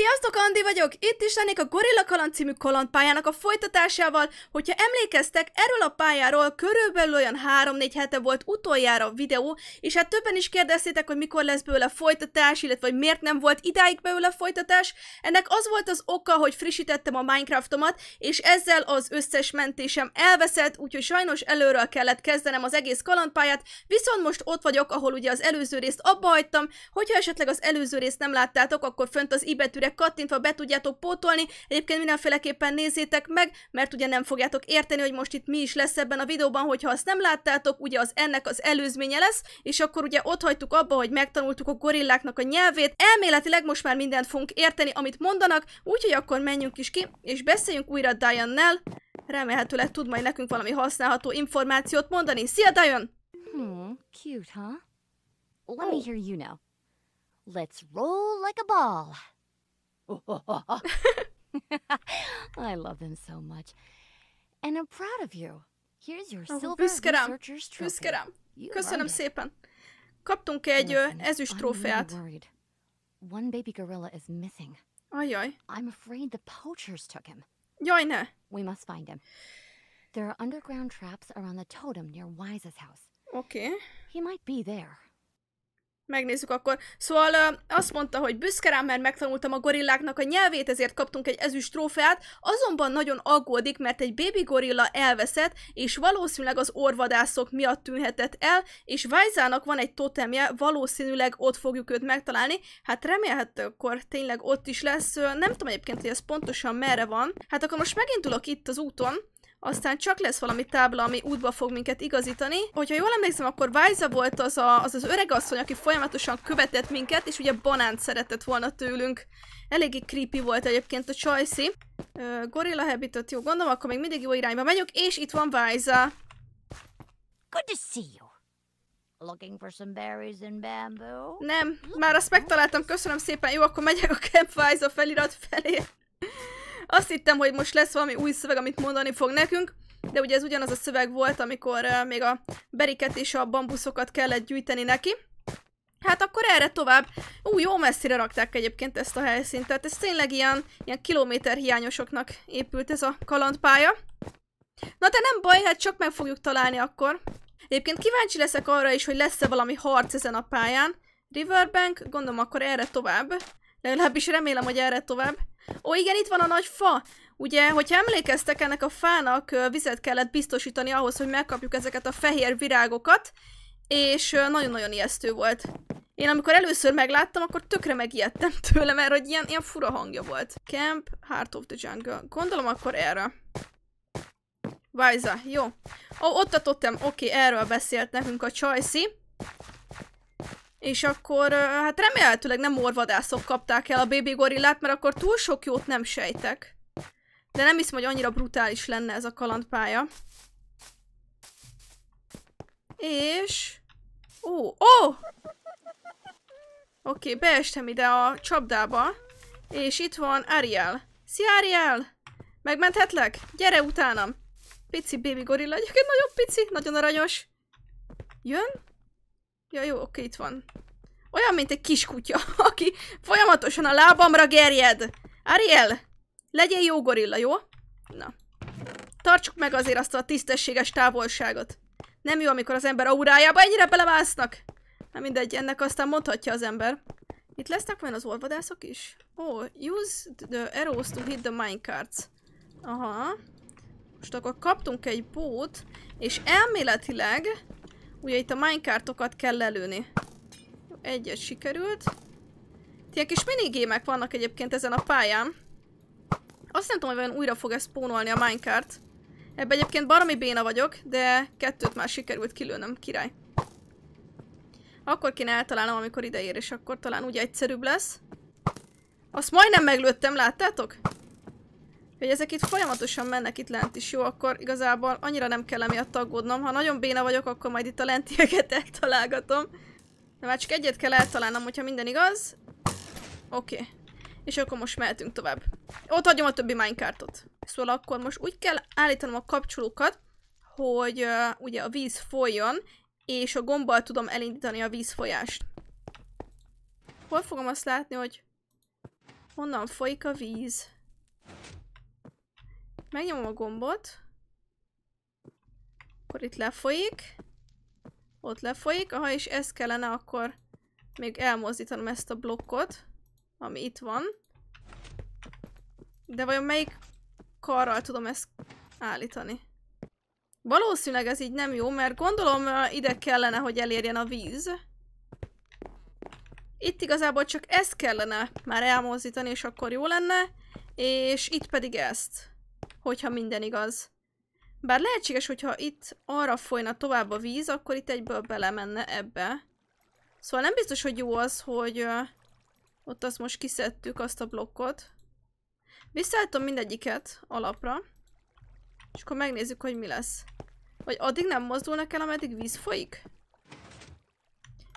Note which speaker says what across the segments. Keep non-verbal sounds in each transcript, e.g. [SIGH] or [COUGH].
Speaker 1: Sziasztok, Andi vagyok! Itt is lennék a Gorilla Kaland című kalandpályának a folytatásával. Hogyha emlékeztek, erről a pályáról körülbelül olyan 3-4 hete volt utoljára a videó, és hát többen is kérdeztétek, hogy mikor lesz belőle folytatás, illetve hogy miért nem volt idáig belőle folytatás. Ennek az volt az oka, hogy frissítettem a Minecraftomat, és ezzel az összes mentésem elveszett, úgyhogy sajnos előről kellett kezdenem az egész kalandpályát, viszont most ott vagyok, ahol ugye az előző részt abba hagytam, hogyha esetleg az előző részt nem láttátok, akkor fönt az i linkedre kattintva be tudjátok pótolni. Egyébként mindenféleképpen nézzétek meg, mert ugye nem fogjátok érteni, hogy most itt mi is lesz ebben a videóban, hogyha azt nem láttátok, ugye az ennek az előzménye lesz, és akkor ugye ott hagytuk abba, hogy megtanultuk a gorilláknak a nyelvét. Elméletileg most már mindent fogunk érteni, amit mondanak, úgyhogy akkor menjünk is ki, és beszéljünk újra Diane-nel. Remélhetőleg tud majd nekünk valami használható információt mondani. Szia, Diane! Hmm, cute, huh? Let me oh. hear you now. Let's roll like a ball. [LAUGHS] I love them so much. And I'm proud of you. Here's your oh, silver büszkerem, researcher's trophy. Büszkerem. You Köszönöm szépen. Kaptunk egy ezüst trófeát. One baby gorilla is missing. Ajaj. I'm afraid the poachers took him. Jaj, ne. We must find him. There are underground traps around the totem near Wise's house. Okay. He might be there. megnézzük akkor. Szóval azt mondta, hogy büszke rám, mert megtanultam a gorilláknak a nyelvét, ezért kaptunk egy ezüst trófeát, azonban nagyon aggódik, mert egy bébi gorilla elveszett, és valószínűleg az orvadászok miatt tűnhetett el, és Vajzának van egy totemje, valószínűleg ott fogjuk őt megtalálni. Hát remélhető, akkor tényleg ott is lesz. Nem tudom egyébként, hogy ez pontosan merre van. Hát akkor most megint itt az úton, aztán csak lesz valami tábla, ami útba fog minket igazítani. Hogyha jól emlékszem, akkor Vájza volt az, a, az az öreg asszony, aki folyamatosan követett minket, és ugye banánt szeretett volna tőlünk. Eléggé creepy volt egyébként a Csajci. gorilla Habitat, jó gondolom, akkor még mindig jó irányba megyünk, és itt van Vájza. Good to see you. Looking for some berries in bamboo? Nem, már azt megtaláltam, köszönöm szépen, jó, akkor megyek a Camp Vájza felirat felé. Azt hittem, hogy most lesz valami új szöveg, amit mondani fog nekünk, de ugye ez ugyanaz a szöveg volt, amikor uh, még a beriket és a bambuszokat kellett gyűjteni neki. Hát akkor erre tovább. Ú, jó messzire rakták egyébként ezt a helyszínt, tehát ez tényleg ilyen, ilyen kilométer hiányosoknak épült ez a kalandpálya. Na de nem baj, hát csak meg fogjuk találni akkor. Egyébként kíváncsi leszek arra is, hogy lesz-e valami harc ezen a pályán. Riverbank, gondolom akkor erre tovább. Legalábbis remélem, hogy erre tovább. Ó, igen, itt van a nagy fa! Ugye, hogyha emlékeztek, ennek a fának vizet kellett biztosítani ahhoz, hogy megkapjuk ezeket a fehér virágokat, és nagyon-nagyon ijesztő volt. Én amikor először megláttam, akkor tökre megijedtem [LAUGHS] tőle, mert hogy ilyen, ilyen fura hangja volt. Camp, Heart of the Jungle. Gondolom akkor erre. Vajza, jó. Ó, ott a totem, oké, okay, erről beszélt nekünk a Csajci. És akkor, hát remélhetőleg nem orvadászok kapták el a bébi gorillát, mert akkor túl sok jót nem sejtek. De nem hiszem, hogy annyira brutális lenne ez a kalandpálya. És... Ó, ó! Oké, okay, beestem ide a csapdába. És itt van Ariel. Szia Ariel! Megmenthetlek? Gyere utánam! Pici baby gorilla, egyébként nagyon pici, nagyon aranyos. Jön? Ja, jó, oké, itt van. Olyan, mint egy kis kutya, [LAUGHS] aki folyamatosan a lábamra gerjed. Ariel, legyen jó gorilla, jó? Na. Tartsuk meg azért azt a tisztességes távolságot. Nem jó, amikor az ember aurájába ennyire belevásznak. Na mindegy, ennek aztán mondhatja az ember. Itt lesznek majd az olvadászok is? Oh, use the arrows to hit the minecarts. Aha. Most akkor kaptunk egy bót, és elméletileg Ugye itt a minecartokat kell lelőni. Egyet sikerült. Ilyen kis minigémek vannak egyébként ezen a pályán. Azt nem tudom, hogy újra fog ezt spónolni a minecart. Ebben egyébként baromi béna vagyok, de kettőt már sikerült kilőnöm, király. Akkor kéne eltalálnom, amikor ide ér, és akkor talán úgy egyszerűbb lesz. Azt majdnem meglőttem, láttátok? hogy ezek itt folyamatosan mennek itt lent is, jó, akkor igazából annyira nem kell emiatt aggódnom. Ha nagyon béna vagyok, akkor majd itt a lentieket [LAUGHS] eltalálgatom. De már csak egyet kell eltalálnom, hogyha minden igaz. Oké. Okay. És akkor most mehetünk tovább. Ott hagyom a többi minecartot. Szóval akkor most úgy kell állítanom a kapcsolókat, hogy uh, ugye a víz folyjon, és a gombbal tudom elindítani a vízfolyást. Hol fogom azt látni, hogy honnan folyik a víz? Megnyomom a gombot. Akkor itt lefolyik. Ott lefolyik. Aha, és ez kellene akkor még elmozdítanom ezt a blokkot, ami itt van. De vajon melyik karral tudom ezt állítani? Valószínűleg ez így nem jó, mert gondolom ide kellene, hogy elérjen a víz. Itt igazából csak ezt kellene már elmozdítani, és akkor jó lenne. És itt pedig ezt hogyha minden igaz. Bár lehetséges, hogyha itt arra folyna tovább a víz, akkor itt egyből belemenne ebbe. Szóval nem biztos, hogy jó az, hogy uh, ott azt most kiszedtük, azt a blokkot. Visszaálltom mindegyiket alapra. És akkor megnézzük, hogy mi lesz. Vagy addig nem mozdulnak el, ameddig víz folyik?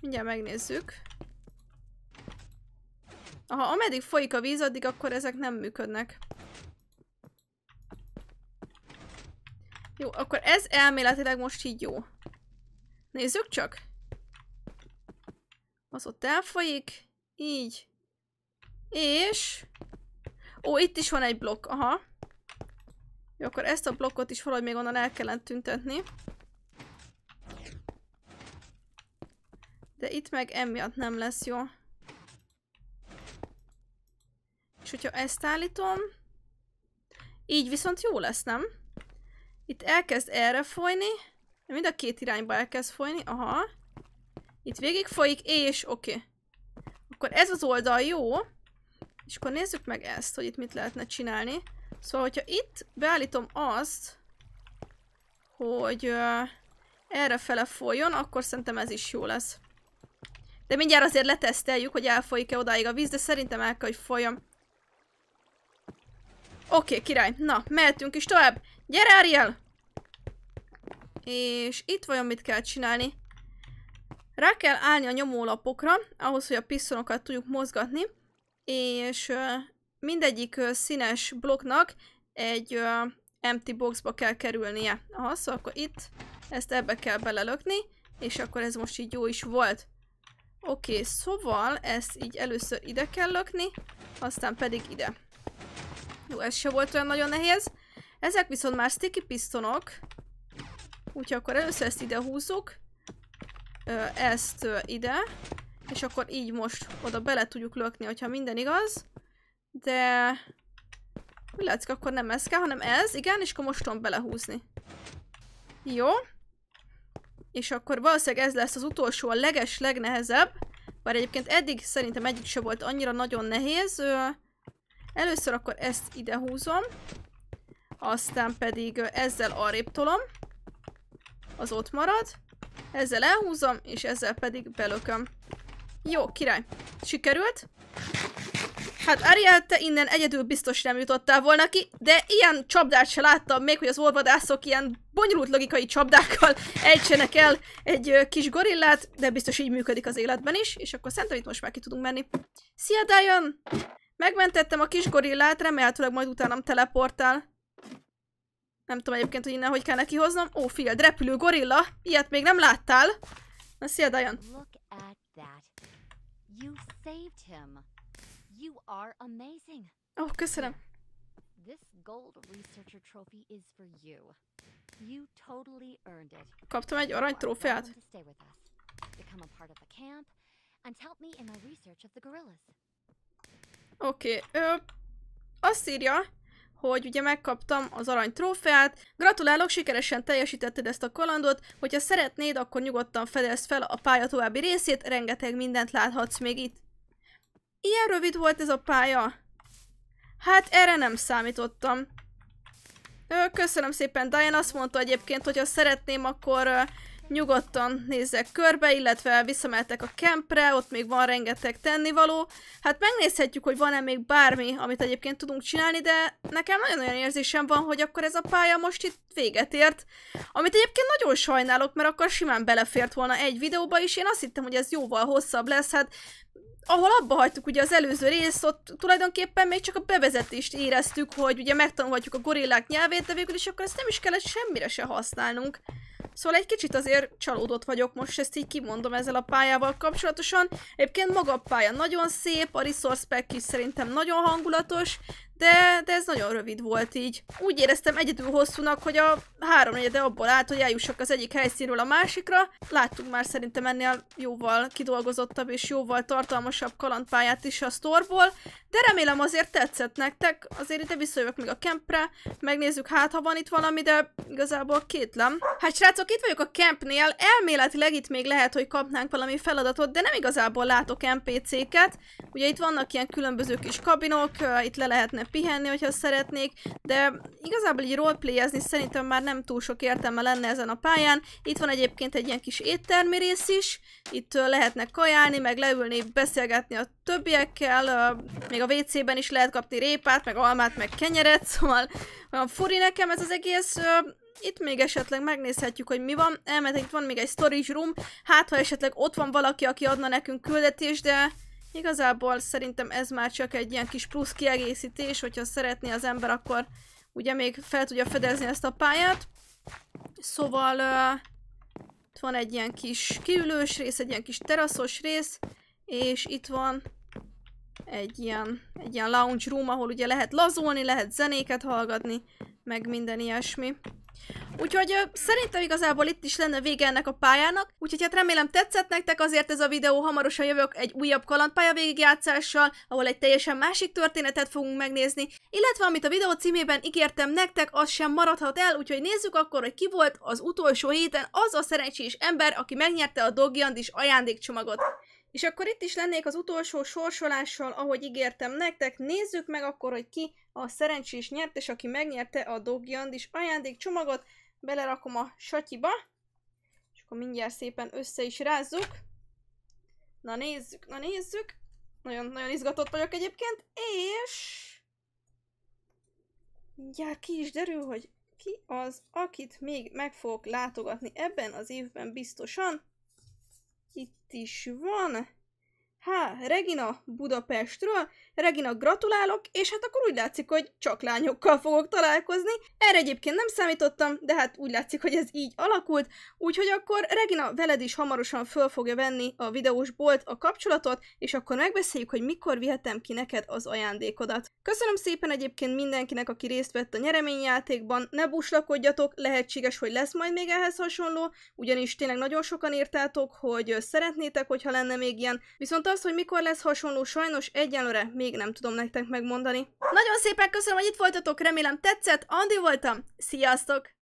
Speaker 1: Mindjárt megnézzük. Aha, ameddig folyik a víz, addig akkor ezek nem működnek. Jó, akkor ez elméletileg most így jó. Nézzük csak. Az ott elfolyik. Így. És... Ó, itt is van egy blokk, aha. Jó, akkor ezt a blokkot is valahogy még onnan el kellene tüntetni. De itt meg emiatt nem lesz jó. És hogyha ezt állítom... Így viszont jó lesz, nem? Itt elkezd erre folyni. Mind a két irányba elkezd folyni. Aha. Itt végig folyik, és oké. Okay. Akkor ez az oldal jó. És akkor nézzük meg ezt, hogy itt mit lehetne csinálni. Szóval, hogyha itt beállítom azt, hogy uh, erre fele folyjon, akkor szerintem ez is jó lesz. De mindjárt azért leteszteljük, hogy elfolyik-e odáig a víz, de szerintem el kell, hogy folyjon. Oké, okay, király. Na, mehetünk is tovább. Gyere, Ariel! És itt vajon mit kell csinálni? Rá kell állni a nyomólapokra, ahhoz, hogy a pisztonokat tudjuk mozgatni, és mindegyik színes blokknak egy empty boxba kell kerülnie. Aha, szóval akkor itt ezt ebbe kell belelökni, és akkor ez most így jó is volt. Oké, okay, szóval ezt így először ide kell lökni, aztán pedig ide. Jó, ez se volt olyan nagyon nehéz. Ezek viszont már sticky pistonok. Úgyhogy akkor először ezt ide húzzuk. Ezt ide. És akkor így most oda bele tudjuk lökni, hogyha minden igaz. De... Úgy látszik, akkor nem ez kell, hanem ez. Igen, és akkor mostom belehúzni. Jó. És akkor valószínűleg ez lesz az utolsó, a leges, legnehezebb. Bár egyébként eddig szerintem egyik se volt annyira nagyon nehéz. Először akkor ezt ide húzom. Aztán pedig ezzel arrébb tolom. Az ott marad. Ezzel elhúzom, és ezzel pedig belököm. Jó, király. Sikerült. Hát Ariel, te innen egyedül biztos nem jutottál volna ki, de ilyen csapdát se láttam még, hogy az orvadászok ilyen bonyolult logikai csapdákkal [LAUGHS] ejtsenek el egy kis gorillát, de biztos így működik az életben is, és akkor szerintem itt most már ki tudunk menni. Szia, Dion! Megmentettem a kis gorillát, remélhetőleg majd utánam teleportál. Nem tudom egyébként, hogy innen hogy kell neki hoznom. Ó, figyeld, repülő gorilla. Ilyet még nem láttál. Na, szia, Dajan. Ó, köszönöm. Kaptam egy arany trófeát. Oké, okay, ö, azt írja, hogy ugye megkaptam az arany trófeát. Gratulálok, sikeresen teljesítetted ezt a kalandot, hogyha szeretnéd, akkor nyugodtan fedezd fel a pálya további részét, rengeteg mindent láthatsz még itt. Ilyen rövid volt ez a pálya. Hát erre nem számítottam. Köszönöm szépen, Diane azt mondta egyébként, hogy ha szeretném, akkor nyugodtan nézzek körbe, illetve visszamehetek a kempre, ott még van rengeteg tennivaló. Hát megnézhetjük, hogy van-e még bármi, amit egyébként tudunk csinálni, de nekem nagyon olyan érzésem van, hogy akkor ez a pálya most itt véget ért. Amit egyébként nagyon sajnálok, mert akkor simán belefért volna egy videóba is, én azt hittem, hogy ez jóval hosszabb lesz, hát ahol abba hagytuk ugye az előző rész, ott tulajdonképpen még csak a bevezetést éreztük, hogy ugye megtanulhatjuk a gorillák nyelvét, de végül is akkor ezt nem is kellett semmire se használnunk. Szóval egy kicsit azért csalódott vagyok most, ezt így kimondom ezzel a pályával kapcsolatosan. Egyébként maga a pálya nagyon szép, a resource pack is szerintem nagyon hangulatos, de, de ez nagyon rövid volt így. Úgy éreztem egyedül hosszúnak, hogy a háromnegyede abból állt, hogy eljussak az egyik helyszínről a másikra. Láttuk már szerintem ennél jóval kidolgozottabb és jóval tartalmas izgalmasabb kalandpályát is a sztorból, de remélem azért tetszett nektek, azért ide visszajövök még a kempre, megnézzük hát, ha van itt valami, de igazából kétlem. Hát srácok, itt vagyok a kempnél, elméletileg itt még lehet, hogy kapnánk valami feladatot, de nem igazából látok NPC-ket, ugye itt vannak ilyen különböző kis kabinok, itt le lehetne pihenni, hogyha szeretnék, de igazából így roleplayezni szerintem már nem túl sok értelme lenne ezen a pályán. Itt van egyébként egy ilyen kis éttermi rész is, itt lehetne kajálni, meg leülni, beszélni, beszélgetni a többiekkel, még a WC-ben is lehet kapni répát, meg almát, meg kenyeret, [LAUGHS] szóval olyan furi nekem ez az egész, itt még esetleg megnézhetjük, hogy mi van. Elméletileg itt van még egy storage room. Hát, ha esetleg ott van valaki, aki adna nekünk küldetést, de igazából szerintem ez már csak egy ilyen kis plusz kiegészítés, hogyha szeretné az ember, akkor ugye még fel tudja fedezni ezt a pályát. Szóval uh, itt van egy ilyen kis kiülős rész, egy ilyen kis teraszos rész. És itt van egy ilyen, egy ilyen lounge room, ahol ugye lehet lazulni, lehet zenéket hallgatni, meg minden ilyesmi. Úgyhogy szerintem igazából itt is lenne vége ennek a pályának, úgyhogy hát remélem tetszett nektek azért ez a videó, hamarosan jövök egy újabb kalandpálya végigjátszással, ahol egy teljesen másik történetet fogunk megnézni, illetve amit a videó címében ígértem nektek, az sem maradhat el, úgyhogy nézzük akkor, hogy ki volt az utolsó héten az a szerencsés ember, aki megnyerte a is ajándékcsomagot. És akkor itt is lennék az utolsó sorsolással, ahogy ígértem nektek. Nézzük meg akkor, hogy ki a szerencsés nyertes, aki megnyerte a Dogjand is ajándékcsomagot. Belerakom a satyiba. És akkor mindjárt szépen össze is rázzuk. Na nézzük, na nézzük. Nagyon, nagyon izgatott vagyok egyébként, és... Mindjárt ki is derül, hogy ki az, akit még meg fogok látogatni ebben az évben biztosan itt is van. H. Regina Budapestről, Regina gratulálok, és hát akkor úgy látszik, hogy csak lányokkal fogok találkozni. Erre egyébként nem számítottam, de hát úgy látszik, hogy ez így alakult, úgyhogy akkor Regina veled is hamarosan föl fogja venni a videós bolt a kapcsolatot, és akkor megbeszéljük, hogy mikor vihetem ki neked az ajándékodat. Köszönöm szépen egyébként mindenkinek, aki részt vett a nyereményjátékban, ne buslakodjatok, lehetséges, hogy lesz majd még ehhez hasonló, ugyanis tényleg nagyon sokan írtátok, hogy szeretnétek, hogyha lenne még ilyen, viszont az, hogy mikor lesz hasonló, sajnos egyelőre még még nem tudom nektek megmondani. Nagyon szépen köszönöm, hogy itt voltatok, remélem tetszett, Andi voltam, sziasztok!